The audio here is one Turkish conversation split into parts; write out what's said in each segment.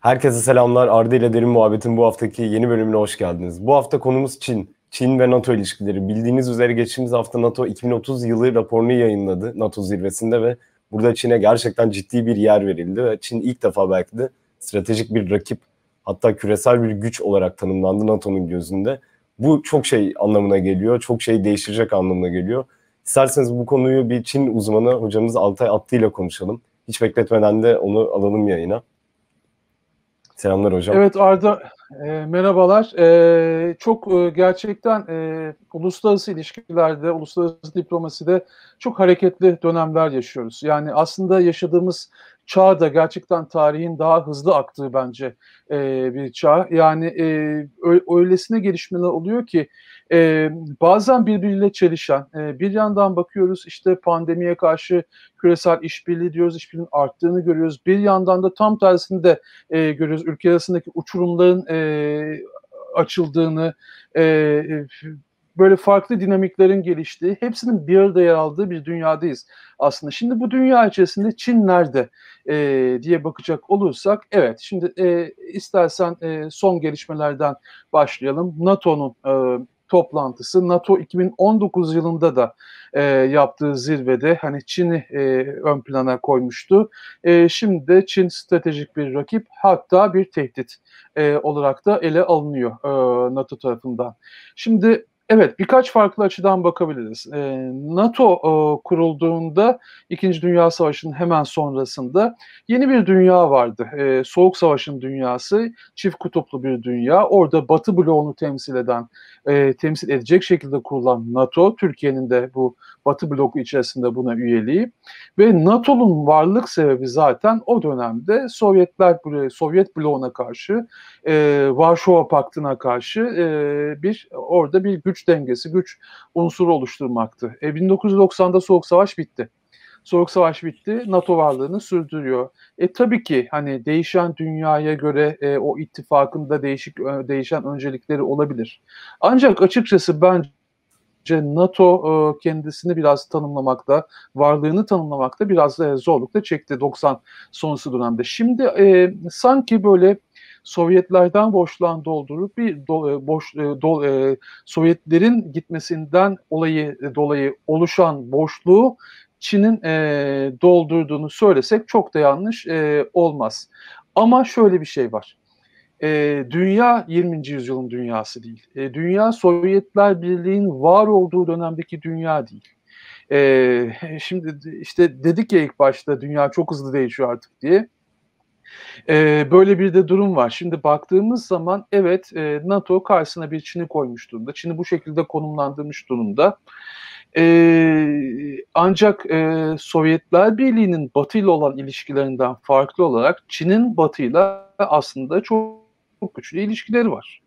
Herkese selamlar. Arda ile Derin Muhabbet'in bu haftaki yeni bölümüne hoş geldiniz. Bu hafta konumuz Çin. Çin ve NATO ilişkileri. Bildiğiniz üzere geçtiğimiz hafta NATO 2030 yılı raporunu yayınladı NATO zirvesinde ve burada Çin'e gerçekten ciddi bir yer verildi ve Çin ilk defa belki de stratejik bir rakip hatta küresel bir güç olarak tanımlandı NATO'nun gözünde. Bu çok şey anlamına geliyor, çok şey değiştirecek anlamına geliyor. İsterseniz bu konuyu bir Çin uzmanı hocamız Altay Atlı ile konuşalım. Hiç bekletmeden de onu alalım yayına. Selamlar hocam. Evet Arda e, merhabalar. E, çok e, gerçekten e, uluslararası ilişkilerde, uluslararası diplomaside çok hareketli dönemler yaşıyoruz. Yani aslında yaşadığımız çağ da gerçekten tarihin daha hızlı aktığı bence e, bir çağ. Yani e, öylesine gelişmeler oluyor ki e, bazen birbiriyle çelişen. E, bir yandan bakıyoruz işte pandemiye karşı küresel işbirliği diyoruz, işbirliğinin arttığını görüyoruz. Bir yandan da tam tersini de e, görüyoruz. Ülke arasındaki uçurumların e, açıldığını, e, e böyle farklı dinamiklerin geliştiği, hepsinin bir arada yer aldığı bir dünyadayız aslında. Şimdi bu dünya içerisinde Çin nerede e, diye bakacak olursak, evet şimdi e, istersen e, son gelişmelerden başlayalım. NATO'nun e, toplantısı NATO 2019 yılında da e, yaptığı zirvede hani Çin'i e, ön plana koymuştu. E, şimdi de Çin stratejik bir rakip hatta bir tehdit e, olarak da ele alınıyor e, NATO tarafından. Şimdi Evet, birkaç farklı açıdan bakabiliriz. E, NATO e, kurulduğunda İkinci Dünya Savaşı'nın hemen sonrasında yeni bir dünya vardı. E, Soğuk Savaş'ın dünyası, çift kutuplu bir dünya. Orada Batı bloğunu temsil eden, e, temsil edecek şekilde kurulan NATO, Türkiye'nin de bu Batı Bloğu içerisinde buna üyeliği ve NATO'nun varlık sebebi zaten o dönemde Sovyetler Sovyet bloğuna karşı, e, Varşova Paktı'na karşı e, bir orada bir güç güç dengesi, güç unsuru oluşturmaktı. E, 1990'da Soğuk Savaş bitti. Soğuk Savaş bitti, NATO varlığını sürdürüyor. E tabii ki hani değişen dünyaya göre e, o ittifakında değişik e, değişen öncelikleri olabilir. Ancak açıkçası bence NATO e, kendisini biraz tanımlamakta, varlığını tanımlamakta biraz e, zorlukta çekti 90 sonrası dönemde. Şimdi e, sanki böyle Sovyetlerden boşluğan doldurup bir do, e, boş e, do, e, Sovyetlerin gitmesinden olayı e, dolayı oluşan boşluğu Çin'in e, doldurduğunu söylesek çok da yanlış e, olmaz. Ama şöyle bir şey var. E, dünya 20. yüzyılın dünyası değil. E, dünya Sovyetler Birliği'nin var olduğu dönemdeki dünya değil. E, şimdi işte dedik ya ilk başta dünya çok hızlı değişiyor artık diye. Ee, böyle bir de durum var. Şimdi baktığımız zaman evet e, NATO karşısına bir Çin'i koymuş durumda. Çin'i bu şekilde konumlandırmış durumda. Ee, ancak e, Sovyetler Birliği'nin Batı ile olan ilişkilerinden farklı olarak Çin'in Batı ile aslında çok güçlü ilişkileri var.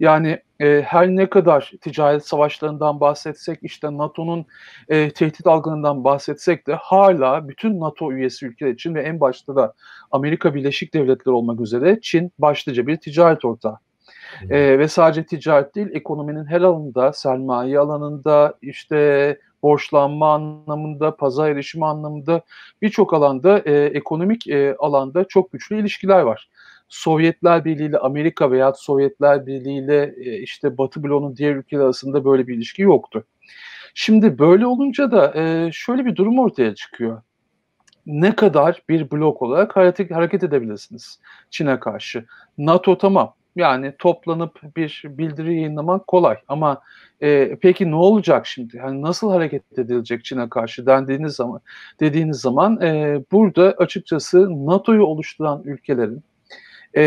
Yani e, her ne kadar ticaret savaşlarından bahsetsek, işte NATO'nun e, tehdit algınından bahsetsek de hala bütün NATO üyesi ülkeler için ve en başta da Amerika Birleşik Devletleri olmak üzere Çin başlıca bir ticaret ortağı. E, ve sadece ticaret değil, ekonominin her alanında, sermaye alanında, işte borçlanma anlamında, pazar erişimi anlamında birçok alanda, e, ekonomik e, alanda çok güçlü ilişkiler var. Sovyetler Birliği ile Amerika veya Sovyetler Birliği ile e, işte Batı bloğunun diğer ülkeler arasında böyle bir ilişki yoktu. Şimdi böyle olunca da e, şöyle bir durum ortaya çıkıyor. Ne kadar bir blok olarak hareket, hareket edebilirsiniz Çin'e karşı? NATO tamam yani toplanıp bir bildiri yayınlamak kolay ama e, peki ne olacak şimdi? Yani nasıl hareket edilecek Çin'e karşı dendiğiniz zaman dediğiniz zaman e, burada açıkçası NATO'yu oluşturan ülkelerin e,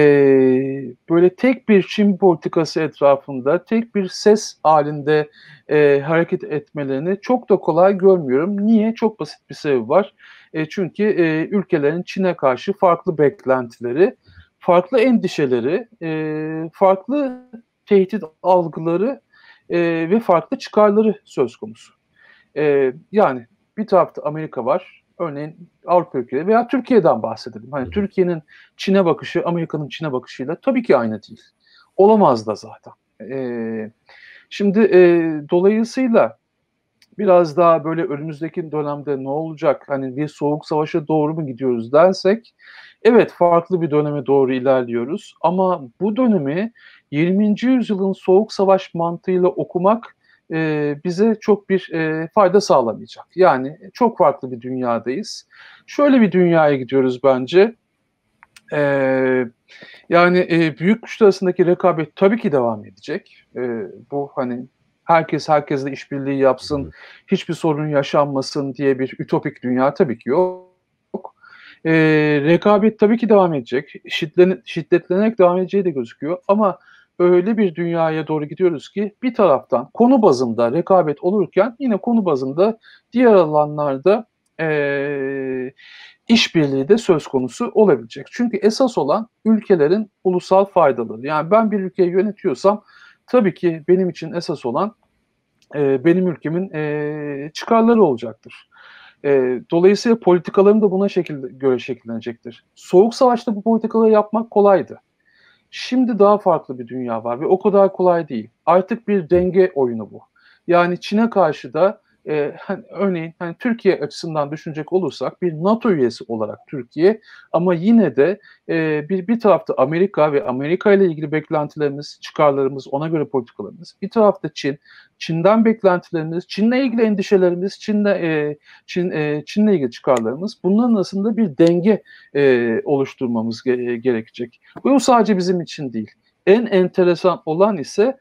böyle tek bir Çin politikası etrafında tek bir ses halinde e, hareket etmelerini çok da kolay görmüyorum. Niye? Çok basit bir sebebi var. E, çünkü e, ülkelerin Çin'e karşı farklı beklentileri, farklı endişeleri, e, farklı tehdit algıları e, ve farklı çıkarları söz konusu. E, yani bir tarafta Amerika var, Örneğin Avrupa ülkeleri veya Türkiye'den bahsedelim. Hani Türkiye'nin Çin'e bakışı, Amerika'nın Çin'e bakışıyla tabii ki aynı değil. Olamaz da zaten. Ee, şimdi e, dolayısıyla biraz daha böyle önümüzdeki dönemde ne olacak? Hani bir soğuk savaşa doğru mu gidiyoruz dersek evet farklı bir döneme doğru ilerliyoruz ama bu dönemi 20. yüzyılın soğuk savaş mantığıyla okumak e, bize çok bir e, fayda sağlamayacak. Yani çok farklı bir dünyadayız. Şöyle bir dünyaya gidiyoruz bence. E, yani e, büyük güçler arasındaki rekabet tabii ki devam edecek. E, bu hani herkes herkesle işbirliği yapsın, hiçbir sorun yaşanmasın diye bir ütopik dünya tabii ki yok. E, rekabet tabii ki devam edecek. Şiddetlen, şiddetlenerek devam edeceği de gözüküyor. Ama öyle bir dünyaya doğru gidiyoruz ki bir taraftan konu bazında rekabet olurken yine konu bazında diğer alanlarda e, işbirliği de söz konusu olabilecek. Çünkü esas olan ülkelerin ulusal faydaları. Yani ben bir ülkeyi yönetiyorsam tabii ki benim için esas olan e, benim ülkemin e, çıkarları olacaktır. E, dolayısıyla politikalarım da buna şekilde, göre şekillenecektir. Soğuk savaşta bu politikaları yapmak kolaydı. Şimdi daha farklı bir dünya var ve o kadar kolay değil. Artık bir denge oyunu bu. Yani Çin'e karşı da e, hani, örneğin hani Türkiye açısından düşünecek olursak bir NATO üyesi olarak Türkiye ama yine de e, bir bir tarafta Amerika ve Amerika ile ilgili beklentilerimiz, çıkarlarımız, ona göre politikalarımız. Bir tarafta Çin, Çin'den beklentilerimiz, Çin'le ilgili endişelerimiz, Çin'le e, Çin e, Çin'le ilgili çıkarlarımız. Bunların arasında bir denge e, oluşturmamız gerekecek. Bu sadece bizim için değil. En enteresan olan ise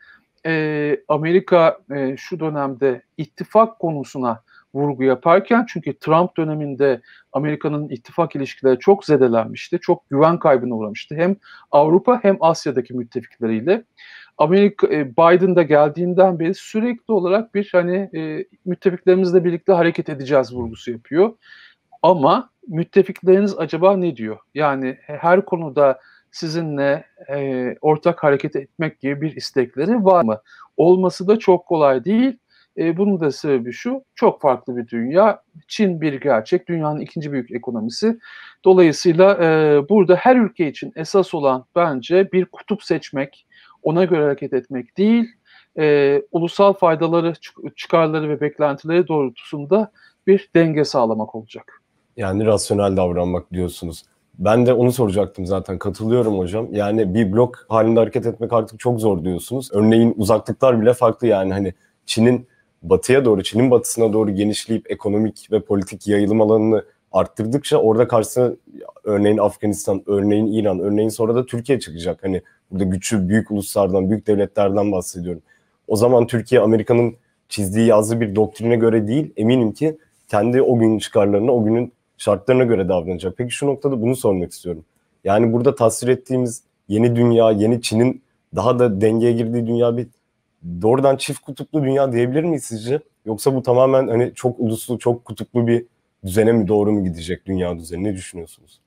e, Amerika e, şu dönemde ittifak konusuna vurgu yaparken çünkü Trump döneminde Amerika'nın ittifak ilişkileri çok zedelenmişti, çok güven kaybına uğramıştı. Hem Avrupa hem Asya'daki müttefikleriyle. Amerika e, Biden'da geldiğinden beri sürekli olarak bir hani e, müttefiklerimizle birlikte hareket edeceğiz vurgusu yapıyor. Ama müttefikleriniz acaba ne diyor? Yani her konuda sizinle e, ortak hareket etmek gibi bir istekleri var mı? Olması da çok kolay değil. E, bunun da sebebi şu, çok farklı bir dünya. Çin bir gerçek, dünyanın ikinci büyük ekonomisi. Dolayısıyla e, burada her ülke için esas olan bence bir kutup seçmek, ona göre hareket etmek değil, e, ulusal faydaları, çıkarları ve beklentileri doğrultusunda bir denge sağlamak olacak. Yani rasyonel davranmak diyorsunuz. Ben de onu soracaktım zaten. Katılıyorum hocam. Yani bir blok halinde hareket etmek artık çok zor diyorsunuz. Örneğin uzaklıklar bile farklı yani hani Çin'in batıya doğru, Çin'in batısına doğru genişleyip ekonomik ve politik yayılım alanını arttırdıkça orada karşısına örneğin Afganistan, örneğin İran, örneğin sonra da Türkiye çıkacak. Hani burada güçlü büyük uluslardan, büyük devletlerden bahsediyorum. O zaman Türkiye Amerika'nın çizdiği yazdığı bir doktrine göre değil, eminim ki kendi o günün çıkarlarını, o günün şartlarına göre davranacak. Peki şu noktada bunu sormak istiyorum. Yani burada tasvir ettiğimiz yeni dünya, yeni Çin'in daha da dengeye girdiği dünya bir doğrudan çift kutuplu dünya diyebilir miyiz sizce? Yoksa bu tamamen hani çok uluslu, çok kutuplu bir düzene mi doğru mu gidecek dünya düzeni? Ne düşünüyorsunuz?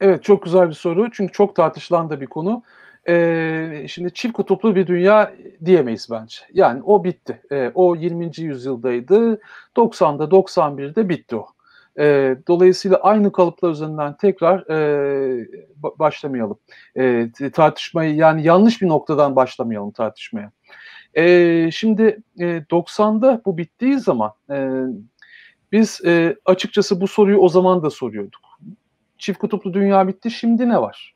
Evet çok güzel bir soru. Çünkü çok tartışılan da bir konu. Ee, şimdi çift kutuplu bir dünya diyemeyiz bence. Yani o bitti. Ee, o 20. yüzyıldaydı. 90'da 91'de bitti o. E, dolayısıyla aynı kalıplar üzerinden tekrar e, başlamayalım. E, tartışmayı yani yanlış bir noktadan başlamayalım tartışmaya. E, şimdi e, 90'da bu bittiği zaman e, biz e, açıkçası bu soruyu o zaman da soruyorduk. Çift kutuplu dünya bitti şimdi ne var?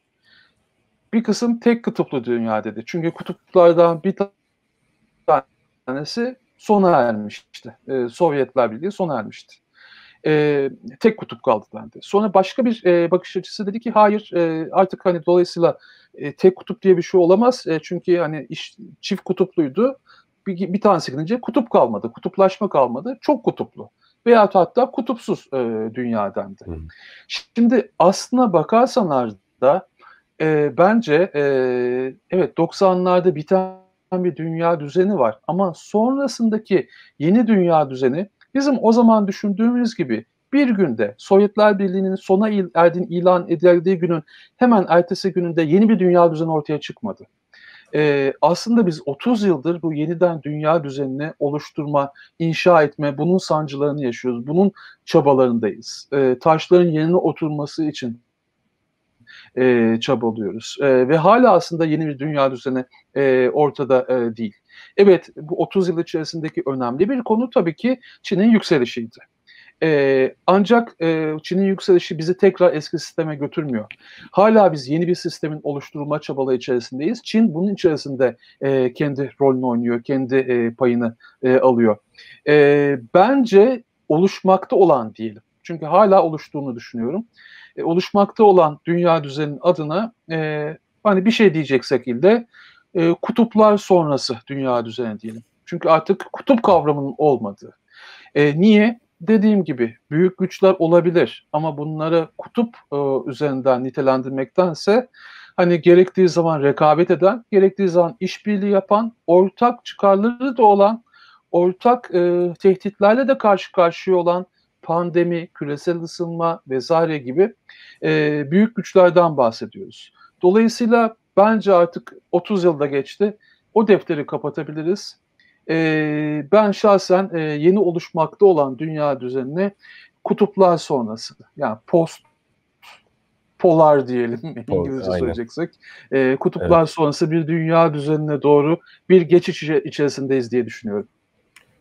Bir kısım tek kutuplu dünya dedi. Çünkü kutuplardan bir tanesi sona ermişti. E, Sovyetler Birliği sona ermişti e, tek kutup kaldı dendi. Sonra başka bir e, bakış açısı dedi ki hayır e, artık hani dolayısıyla e, tek kutup diye bir şey olamaz. E, çünkü hani iş, çift kutupluydu. Bir, bir tanesi gidince kutup kalmadı, kutuplaşma kalmadı. Çok kutuplu veya hatta kutupsuz e, dünya dendi. Hmm. Şimdi aslına bakarsanlar da e, bence e, evet 90'larda biten bir dünya düzeni var ama sonrasındaki yeni dünya düzeni Bizim o zaman düşündüğümüz gibi bir günde Sovyetler Birliği'nin sona erdiğini ilan edildiği günün hemen ertesi gününde yeni bir dünya düzeni ortaya çıkmadı. Ee, aslında biz 30 yıldır bu yeniden dünya düzenini oluşturma, inşa etme, bunun sancılarını yaşıyoruz. Bunun çabalarındayız. Ee, taşların yerine oturması için e, çabalıyoruz. E, ve hala aslında yeni bir dünya düzeni e, ortada e, değil. Evet bu 30 yıl içerisindeki önemli bir konu tabii ki Çin'in yükselişiydi. E, ancak e, Çin'in yükselişi bizi tekrar eski sisteme götürmüyor. Hala biz yeni bir sistemin oluşturulma çabaları içerisindeyiz. Çin bunun içerisinde e, kendi rolünü oynuyor, kendi e, payını e, alıyor. E, bence oluşmakta olan diyelim. Çünkü hala oluştuğunu düşünüyorum. E, oluşmakta olan dünya düzeninin adını e, hani bir şey diyecek şekilde e, kutuplar sonrası dünya düzeni diyelim. Çünkü artık kutup kavramının olmadığı. E, niye? Dediğim gibi büyük güçler olabilir ama bunları kutup e, üzerinden nitelendirmektense hani gerektiği zaman rekabet eden, gerektiği zaman işbirliği yapan, ortak çıkarları da olan, ortak e, tehditlerle de karşı karşıya olan pandemi, küresel ısınma vesaire gibi e, büyük güçlerden bahsediyoruz. Dolayısıyla bence artık 30 yılda geçti. O defteri kapatabiliriz. E, ben şahsen e, yeni oluşmakta olan dünya düzenine kutuplar sonrası, yani post polar diyelim İngilizce Aynen. söyleyeceksek. E, kutuplar evet. sonrası bir dünya düzenine doğru bir geçiş içerisindeyiz diye düşünüyorum.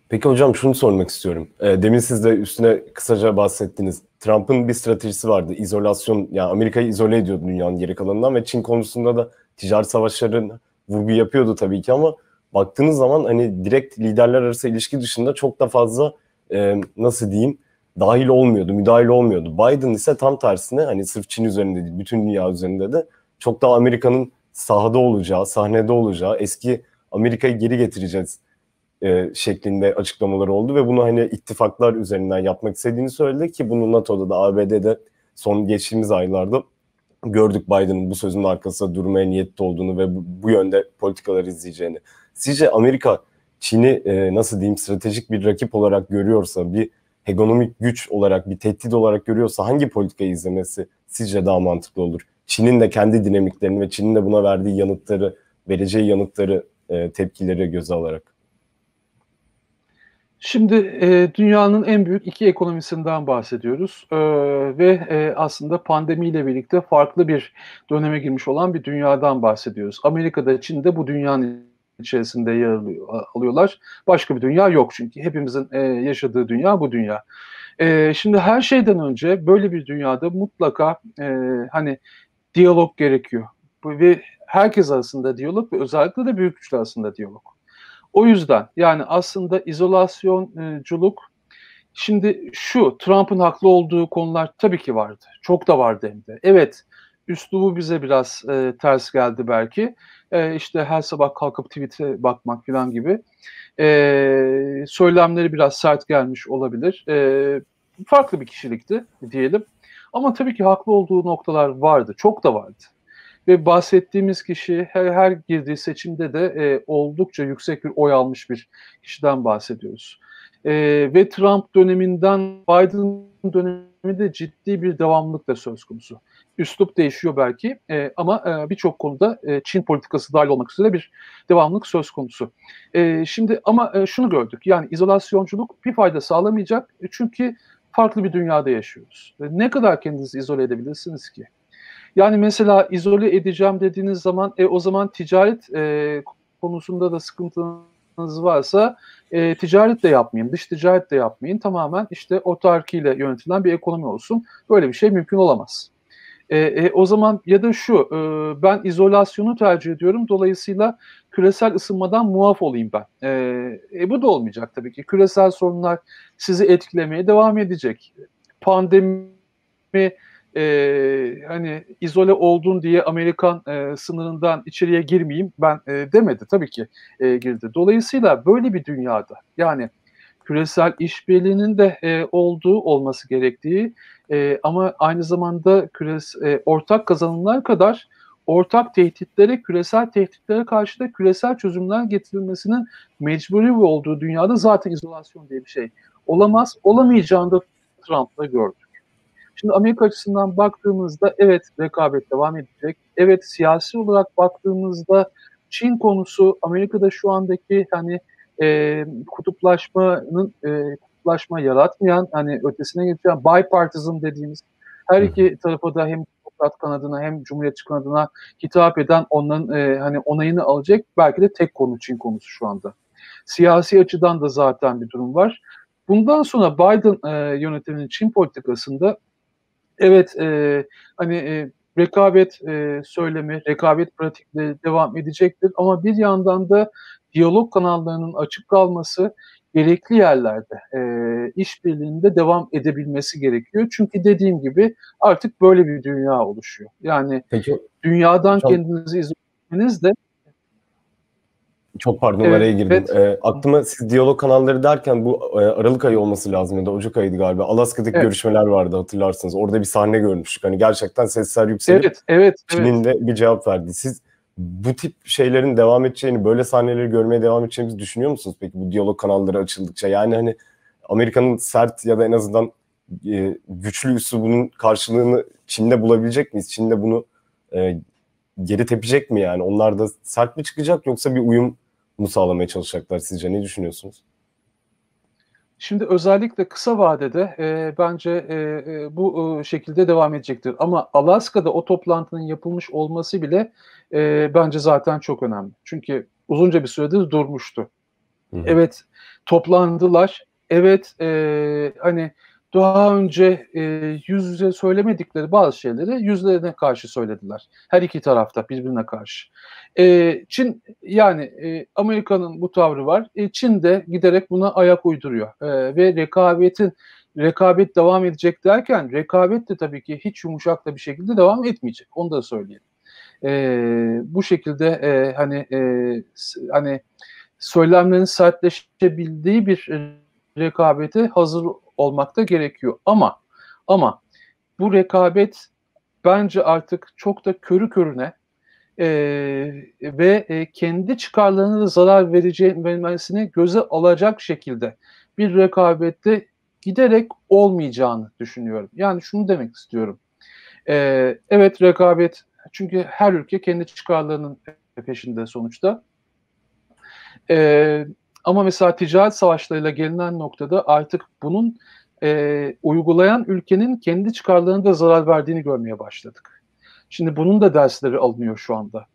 Peki hocam şunu sormak istiyorum. Ee, demin siz de üstüne kısaca bahsettiniz. Trump'ın bir stratejisi vardı. İzolasyon, yani Amerika'yı izole ediyordu dünyanın geri kalanından ve Çin konusunda da ticaret savaşlarının vurgu yapıyordu tabii ki ama baktığınız zaman hani direkt liderler arası ilişki dışında çok da fazla e, nasıl diyeyim dahil olmuyordu, müdahil olmuyordu. Biden ise tam tersine hani sırf Çin üzerinde değil, bütün dünya üzerinde de çok daha Amerika'nın sahada olacağı, sahnede olacağı, eski Amerika'yı geri getireceğiz e, şeklinde açıklamaları oldu ve bunu hani ittifaklar üzerinden yapmak istediğini söyledi ki bunu NATO'da da ABD'de son geçtiğimiz aylarda gördük Biden'ın bu sözün arkasında durmaya niyetli olduğunu ve bu, bu yönde politikalar izleyeceğini. Sizce Amerika Çin'i e, nasıl diyeyim stratejik bir rakip olarak görüyorsa, bir hegemonik güç olarak, bir tehdit olarak görüyorsa hangi politikayı izlemesi sizce daha mantıklı olur? Çin'in de kendi dinamiklerini ve Çin'in de buna verdiği yanıtları, vereceği yanıtları, e, tepkileri göze alarak. Şimdi e, dünyanın en büyük iki ekonomisinden bahsediyoruz e, ve e, aslında pandemiyle birlikte farklı bir döneme girmiş olan bir dünyadan bahsediyoruz. Amerika'da, Çin'de bu dünyanın içerisinde yer alıyorlar. Başka bir dünya yok çünkü hepimizin e, yaşadığı dünya bu dünya. E, şimdi her şeyden önce böyle bir dünyada mutlaka e, hani diyalog gerekiyor ve herkes arasında diyalog ve özellikle de büyük güçler arasında diyalog. O yüzden yani aslında izolasyonculuk şimdi şu Trump'ın haklı olduğu konular tabii ki vardı. Çok da vardı hem de. Evet üslubu bize biraz e, ters geldi belki. E, işte her sabah kalkıp tweet'e bakmak falan gibi. E, söylemleri biraz sert gelmiş olabilir. E, farklı bir kişilikti diyelim. Ama tabii ki haklı olduğu noktalar vardı. Çok da vardı. Ve bahsettiğimiz kişi her, her girdiği seçimde de e, oldukça yüksek bir oy almış bir kişiden bahsediyoruz. E, ve Trump döneminden Biden döneminde ciddi bir devamlılık da söz konusu. Üslup değişiyor belki e, ama e, birçok konuda e, Çin politikası dahil olmak üzere bir devamlılık söz konusu. E, şimdi ama e, şunu gördük yani izolasyonculuk bir fayda sağlamayacak e, çünkü farklı bir dünyada yaşıyoruz. E, ne kadar kendinizi izole edebilirsiniz ki? Yani mesela izole edeceğim dediğiniz zaman e, o zaman ticaret e, konusunda da sıkıntınız varsa e, ticaret de yapmayın, dış ticaret de yapmayın. Tamamen işte otarkiyle yönetilen bir ekonomi olsun. Böyle bir şey mümkün olamaz. E, e, o zaman ya da şu e, ben izolasyonu tercih ediyorum dolayısıyla küresel ısınmadan muaf olayım ben. E, e, bu da olmayacak tabii ki. Küresel sorunlar sizi etkilemeye devam edecek. Pandemi e, hani izole oldun diye Amerikan e, sınırından içeriye girmeyeyim ben e, demedi tabii ki e, girdi. Dolayısıyla böyle bir dünyada yani küresel işbirliğinin de e, olduğu olması gerektiği e, ama aynı zamanda küresel e, ortak kazanımlar kadar ortak tehditlere, küresel tehditlere karşı da küresel çözümler getirilmesinin mecburi olduğu dünyada zaten izolasyon diye bir şey olamaz. Olamayacağını da Trump'la gördü. Şimdi Amerika açısından baktığımızda evet rekabet devam edecek. Evet siyasi olarak baktığımızda Çin konusu Amerika'da şu andaki hani e, kutuplaşmanın e, kutuplaşma yaratmayan hani ötesine geçen bipartizm dediğimiz her iki tarafa da hem Demokrat kanadına hem Cumhuriyetçi kanadına hitap eden onların e, hani onayını alacak belki de tek konu Çin konusu şu anda. Siyasi açıdan da zaten bir durum var. Bundan sonra Biden e, yönetiminin Çin politikasında evet e, hani e, rekabet e, söylemi, rekabet pratikleri devam edecektir ama bir yandan da diyalog kanallarının açık kalması gerekli yerlerde e, işbirliğinde devam edebilmesi gerekiyor. Çünkü dediğim gibi artık böyle bir dünya oluşuyor. Yani Peki, dünyadan çok... kendinizi izlemeniz de çok pardon evet, araya girdim. Evet. E, aklıma siz diyalog kanalları derken bu e, Aralık ayı olması lazım ya da Ocak ayıydı galiba. Alaska'daki evet. görüşmeler vardı hatırlarsınız. Orada bir sahne görmüştük. Hani gerçekten sesler yükselip evet, evet, Çin'in evet. de bir cevap verdi. Siz bu tip şeylerin devam edeceğini, böyle sahneleri görmeye devam edeceğimizi düşünüyor musunuz peki bu diyalog kanalları açıldıkça? Yani hani Amerika'nın sert ya da en azından e, güçlü üslubunun karşılığını Çin'de bulabilecek miyiz? Çin'de bunu e, geri tepecek mi yani? Onlar da sert mi çıkacak yoksa bir uyum mu sağlamaya çalışacaklar sizce? Ne düşünüyorsunuz? Şimdi özellikle kısa vadede e, bence e, e, bu e, şekilde devam edecektir. Ama Alaska'da o toplantının yapılmış olması bile e, bence zaten çok önemli. Çünkü uzunca bir süredir durmuştu. Hı-hı. Evet toplandılar. Evet e, hani daha önce e, yüz yüze söylemedikleri bazı şeyleri yüzlerine karşı söylediler. Her iki tarafta birbirine karşı. E, Çin yani e, Amerika'nın bu tavrı var. E, Çin de giderek buna ayak uyduruyor e, ve rekabetin rekabet devam edecek derken rekabet de tabii ki hiç yumuşakta bir şekilde devam etmeyecek. Onu da söyleyelim. E, bu şekilde e, hani e, hani söylemlerin sertleşebildiği bir e, rekabete hazır olmakta gerekiyor. Ama ama bu rekabet bence artık çok da körü körüne e, ve e, kendi çıkarlarına da zarar vereceğini göze alacak şekilde bir rekabette giderek olmayacağını düşünüyorum. Yani şunu demek istiyorum. E, evet rekabet çünkü her ülke kendi çıkarlarının peşinde sonuçta. E, ama mesela ticaret savaşlarıyla gelinen noktada artık bunun e, uygulayan ülkenin kendi çıkarlarına da zarar verdiğini görmeye başladık. Şimdi bunun da dersleri alınıyor şu anda.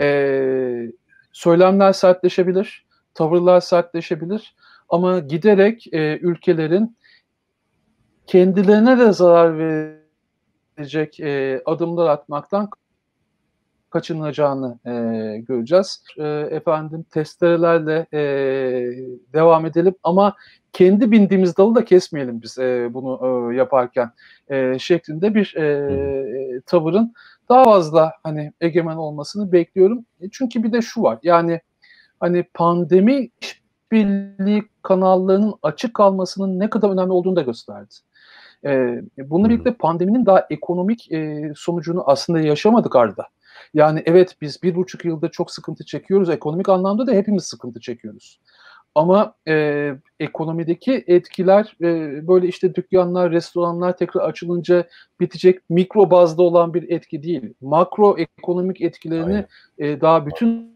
E, söylemler sertleşebilir, tavırlar sertleşebilir ama giderek e, ülkelerin kendilerine de zarar verecek e, adımlar atmaktan kaçınılacağını e, göreceğiz. E, efendim testerelerle e, devam edelim ama kendi bindiğimiz dalı da kesmeyelim biz e, bunu e, yaparken e, şeklinde bir e, tavırın daha fazla hani egemen olmasını bekliyorum. E, çünkü bir de şu var yani hani pandemi işbirliği kanallarının açık kalmasının ne kadar önemli olduğunu da gösterdi. E, bununla birlikte pandeminin daha ekonomik e, sonucunu aslında yaşamadık Arda. Yani evet biz bir buçuk yılda çok sıkıntı çekiyoruz. Ekonomik anlamda da hepimiz sıkıntı çekiyoruz. Ama e, ekonomideki etkiler e, böyle işte dükkanlar, restoranlar tekrar açılınca bitecek mikro bazda olan bir etki değil. Makro ekonomik etkilerini e, daha bütün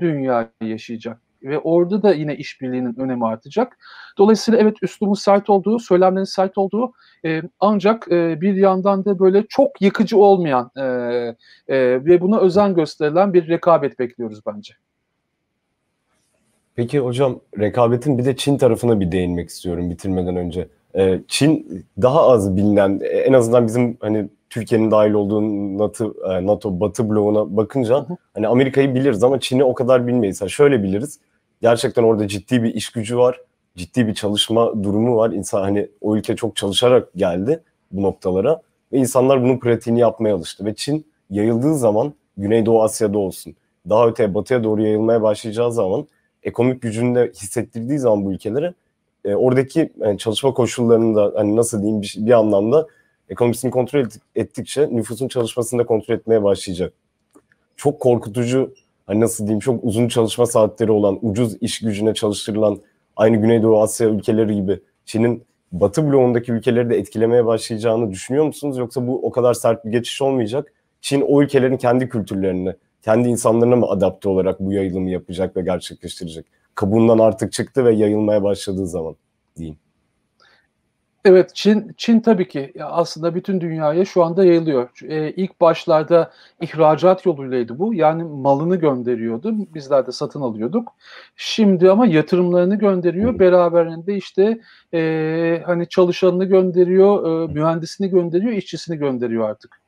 dünya yaşayacak ve orada da yine işbirliğinin önemi artacak. Dolayısıyla evet üslubun sert olduğu, söylemlerin sert olduğu e, ancak e, bir yandan da böyle çok yıkıcı olmayan e, e, ve buna özen gösterilen bir rekabet bekliyoruz bence. Peki hocam rekabetin bir de Çin tarafına bir değinmek istiyorum bitirmeden önce. Ee, Çin daha az bilinen en azından bizim hani Türkiye'nin dahil olduğu NATO, e, NATO Batı bloğuna bakınca hani Amerika'yı biliriz ama Çin'i o kadar bilmeyiz. Yani şöyle biliriz gerçekten orada ciddi bir iş gücü var. Ciddi bir çalışma durumu var. İnsan hani o ülke çok çalışarak geldi bu noktalara ve insanlar bunun pratiğini yapmaya alıştı. Ve Çin yayıldığı zaman Güneydoğu Asya'da olsun daha öteye batıya doğru yayılmaya başlayacağı zaman ekonomik gücünü de hissettirdiği zaman bu ülkelere e, oradaki yani e, çalışma koşullarını da hani nasıl diyeyim bir, bir anlamda ekonomisini kontrol ettikçe nüfusun çalışmasını da kontrol etmeye başlayacak. Çok korkutucu hani nasıl diyeyim çok uzun çalışma saatleri olan, ucuz iş gücüne çalıştırılan aynı Güneydoğu Asya ülkeleri gibi Çin'in Batı bloğundaki ülkeleri de etkilemeye başlayacağını düşünüyor musunuz? Yoksa bu o kadar sert bir geçiş olmayacak. Çin o ülkelerin kendi kültürlerini, kendi insanlarına mı adapte olarak bu yayılımı yapacak ve gerçekleştirecek? Kabuğundan artık çıktı ve yayılmaya başladığı zaman diyeyim. Evet Çin Çin tabii ki aslında bütün dünyaya şu anda yayılıyor. Ee, ilk başlarda ihracat yoluylaydı bu. Yani malını gönderiyordu. Bizler de satın alıyorduk. Şimdi ama yatırımlarını gönderiyor. Beraberinde işte e, hani çalışanını gönderiyor, e, mühendisini gönderiyor, işçisini gönderiyor artık.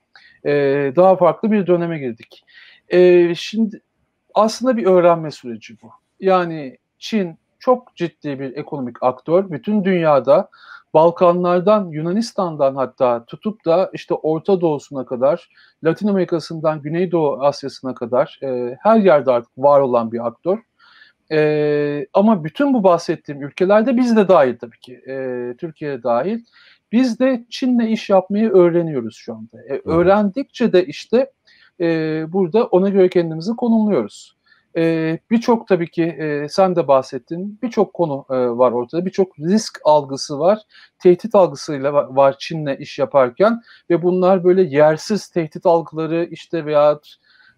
E, daha farklı bir döneme girdik. E, şimdi aslında bir öğrenme süreci bu. Yani Çin çok ciddi bir ekonomik aktör. Bütün dünyada Balkanlardan, Yunanistan'dan hatta tutup da işte Orta Doğu'suna kadar, Latin Amerika'sından Güneydoğu Asya'sına kadar e, her yerde artık var olan bir aktör. E, ama bütün bu bahsettiğim ülkelerde biz de dahil tabii ki, e, Türkiye dahil. Biz de Çin'le iş yapmayı öğreniyoruz şu anda. E, öğrendikçe de işte e, burada ona göre kendimizi konumluyoruz e, birçok tabii ki e, sen de bahsettin birçok konu e, var ortada birçok risk algısı var tehdit algısıyla var, Çin'le iş yaparken ve bunlar böyle yersiz tehdit algıları işte veya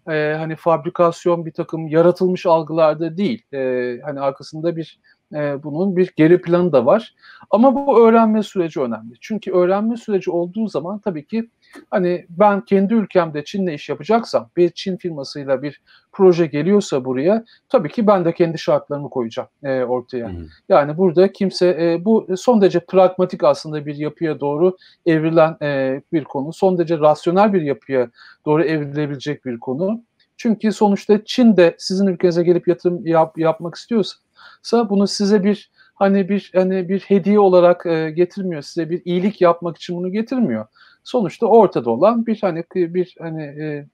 e, hani fabrikasyon bir takım yaratılmış algılarda değil e, hani arkasında bir e, bunun bir geri planı da var. Ama bu öğrenme süreci önemli. Çünkü öğrenme süreci olduğu zaman tabii ki hani ben kendi ülkemde Çin'le iş yapacaksam bir Çin firmasıyla bir proje geliyorsa buraya tabii ki ben de kendi şartlarımı koyacağım e, ortaya. Hmm. Yani burada kimse e, bu son derece pragmatik aslında bir yapıya doğru evrilen e, bir konu. Son derece rasyonel bir yapıya doğru evrilebilecek bir konu. Çünkü sonuçta Çin de sizin ülkenize gelip yatırım yap, yapmak istiyorsa yapıyorsa bunu size bir hani bir hani bir hediye olarak e, getirmiyor. Size bir iyilik yapmak için bunu getirmiyor. Sonuçta ortada olan bir hani bir hani e,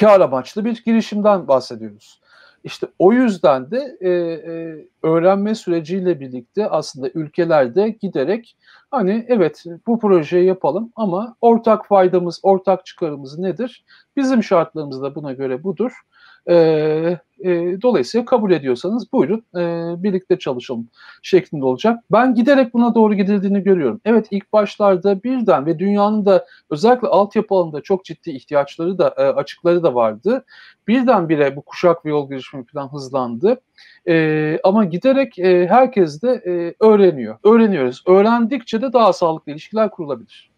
kar amaçlı bir girişimden bahsediyoruz. İşte o yüzden de e, e, öğrenme süreciyle birlikte aslında ülkelerde giderek hani evet bu projeyi yapalım ama ortak faydamız, ortak çıkarımız nedir? Bizim şartlarımız da buna göre budur. E, e, dolayısıyla kabul ediyorsanız buyurun e, birlikte çalışalım şeklinde olacak. Ben giderek buna doğru gidildiğini görüyorum. Evet ilk başlarda birden ve dünyanın da özellikle altyapı alanında çok ciddi ihtiyaçları da e, açıkları da vardı. Birdenbire bu kuşak ve yol girişimi falan hızlandı. E, ama giderek e, herkes de e, öğreniyor. Öğreniyoruz. Öğrendikçe de daha sağlıklı ilişkiler kurulabilir.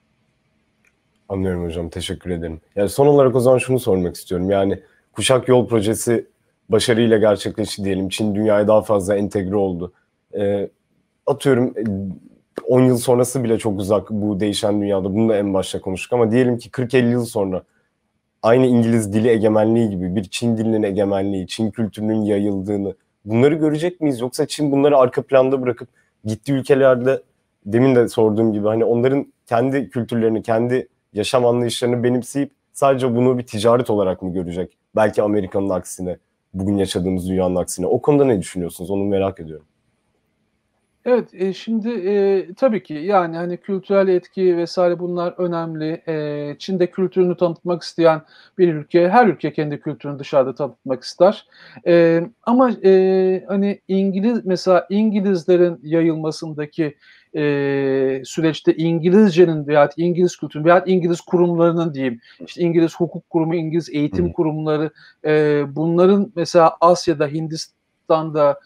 Anlıyorum hocam. Teşekkür ederim. Yani son olarak o zaman şunu sormak istiyorum. Yani Kuşak Yol Projesi başarıyla gerçekleşti diyelim. Çin dünyaya daha fazla entegre oldu. Ee, e, atıyorum 10 yıl sonrası bile çok uzak bu değişen dünyada. Bunu da en başta konuştuk ama diyelim ki 40-50 yıl sonra aynı İngiliz dili egemenliği gibi bir Çin dilinin egemenliği, Çin kültürünün yayıldığını bunları görecek miyiz? Yoksa Çin bunları arka planda bırakıp gittiği ülkelerde demin de sorduğum gibi hani onların kendi kültürlerini, kendi yaşam anlayışlarını benimseyip sadece bunu bir ticaret olarak mı görecek? Belki Amerika'nın aksine, bugün yaşadığımız dünyanın aksine. O konuda ne düşünüyorsunuz? Onu merak ediyorum. Evet, e, şimdi e, tabii ki yani hani kültürel etki vesaire bunlar önemli. E, Çin'de kültürünü tanıtmak isteyen bir ülke, her ülke kendi kültürünü dışarıda tanıtmak ister. E, ama e, hani İngiliz mesela İngilizlerin yayılmasındaki e, süreçte İngilizcenin veya İngiliz kültürü veya İngiliz kurumlarının diyeyim işte İngiliz hukuk kurumu, İngiliz eğitim kurumları e, bunların mesela Asya'da, Hindistan'da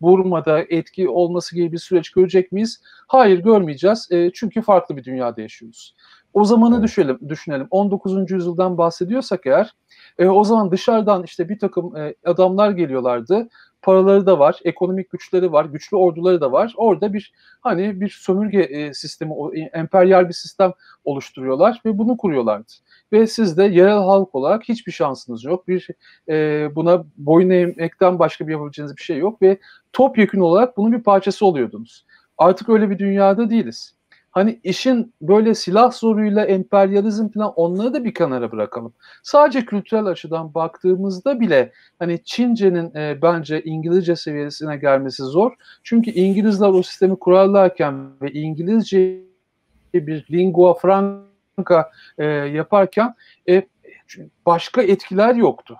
Burma'da etki olması gibi bir süreç görecek miyiz? Hayır görmeyeceğiz. E, çünkü farklı bir dünyada yaşıyoruz. O zamanı düşünelim, düşünelim. 19. yüzyıldan bahsediyorsak eğer, e, o zaman dışarıdan işte bir takım e, adamlar geliyorlardı paraları da var, ekonomik güçleri var, güçlü orduları da var. Orada bir hani bir sömürge e, sistemi, o, e, emperyal bir sistem oluşturuyorlar ve bunu kuruyorlardı. Ve siz de yerel halk olarak hiçbir şansınız yok. Bir e, buna boyun eğmekten başka bir yapabileceğiniz bir şey yok ve topyekün olarak bunun bir parçası oluyordunuz. Artık öyle bir dünyada değiliz hani işin böyle silah zoruyla emperyalizm falan onları da bir kenara bırakalım. Sadece kültürel açıdan baktığımızda bile hani Çince'nin e, bence İngilizce seviyesine gelmesi zor. Çünkü İngilizler o sistemi kurarlarken ve İngilizce bir lingua franca e, yaparken e, başka etkiler yoktu.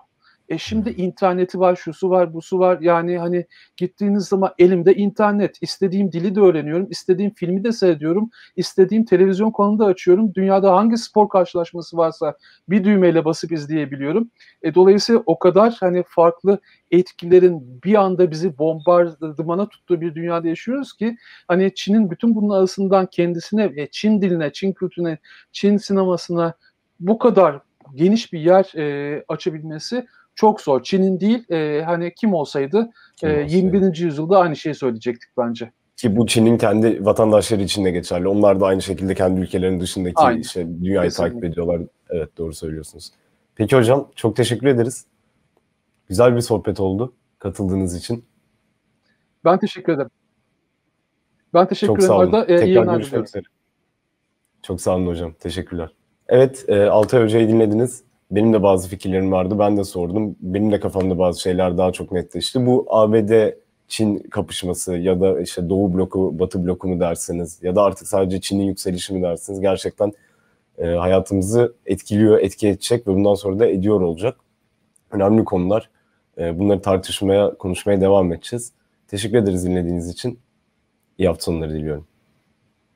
E şimdi interneti var, şusu var, busu var. Yani hani gittiğiniz zaman elimde internet. İstediğim dili de öğreniyorum, istediğim filmi de seyrediyorum, istediğim televizyon kanalını da açıyorum. Dünyada hangi spor karşılaşması varsa bir düğmeyle basıp izleyebiliyorum. E dolayısıyla o kadar hani farklı etkilerin bir anda bizi bombardımana tuttuğu bir dünyada yaşıyoruz ki hani Çin'in bütün bunun arasından kendisine, Çin diline, Çin kültürüne, Çin sinemasına bu kadar geniş bir yer e, açabilmesi çok zor. Çin'in değil e, hani kim olsaydı kim e, olsaydı. 21. yüzyılda aynı şeyi söyleyecektik bence. Ki bu Çin'in kendi vatandaşları için de geçerli. Onlar da aynı şekilde kendi ülkelerinin dışındaki aynı. işte dünyayı Kesinlikle. takip ediyorlar. Evet doğru söylüyorsunuz. Peki hocam çok teşekkür ederiz. Güzel bir sohbet oldu katıldığınız için. Ben teşekkür ederim. Ben teşekkür çok ederim. Sağ olun. Arada, e, Tekrar görüşmek üzere. Çok sağ olun hocam. Teşekkürler. Evet, e, Altay Hoca'yı dinlediniz. Benim de bazı fikirlerim vardı. Ben de sordum. Benim de kafamda bazı şeyler daha çok netleşti. Bu ABD Çin kapışması ya da işte Doğu bloku, Batı bloku mu dersiniz ya da artık sadece Çin'in yükselişi mi dersiniz gerçekten e, hayatımızı etkiliyor, etki edecek ve bundan sonra da ediyor olacak. Önemli konular. E, bunları tartışmaya, konuşmaya devam edeceğiz. Teşekkür ederiz dinlediğiniz için. İyi hafta diliyorum.